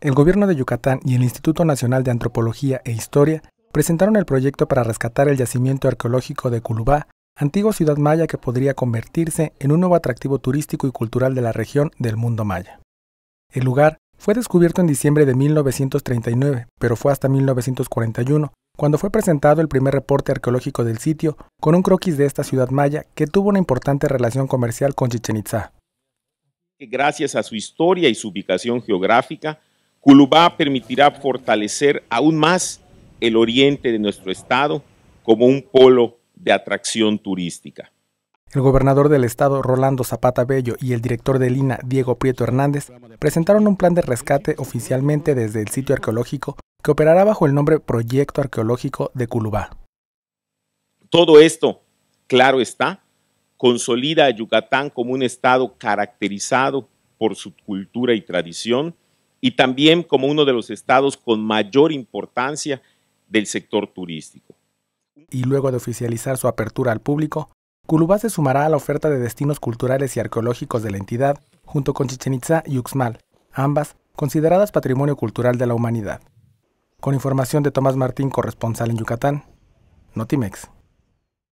el Gobierno de Yucatán y el Instituto Nacional de Antropología e Historia presentaron el proyecto para rescatar el yacimiento arqueológico de Culubá, antigua ciudad maya que podría convertirse en un nuevo atractivo turístico y cultural de la región del mundo maya. El lugar fue descubierto en diciembre de 1939, pero fue hasta 1941 cuando fue presentado el primer reporte arqueológico del sitio con un croquis de esta ciudad maya que tuvo una importante relación comercial con Chichen Itzá. Gracias a su historia y su ubicación geográfica, Culubá permitirá fortalecer aún más el oriente de nuestro estado como un polo de atracción turística. El gobernador del estado, Rolando Zapata Bello, y el director de Lina, Diego Prieto Hernández, presentaron un plan de rescate oficialmente desde el sitio arqueológico que operará bajo el nombre Proyecto Arqueológico de Culubá. Todo esto, claro está, consolida a Yucatán como un estado caracterizado por su cultura y tradición, y también como uno de los estados con mayor importancia del sector turístico. Y luego de oficializar su apertura al público, Culubá se sumará a la oferta de destinos culturales y arqueológicos de la entidad, junto con Chichen Itza y Uxmal, ambas consideradas Patrimonio Cultural de la Humanidad. Con información de Tomás Martín, corresponsal en Yucatán, Notimex.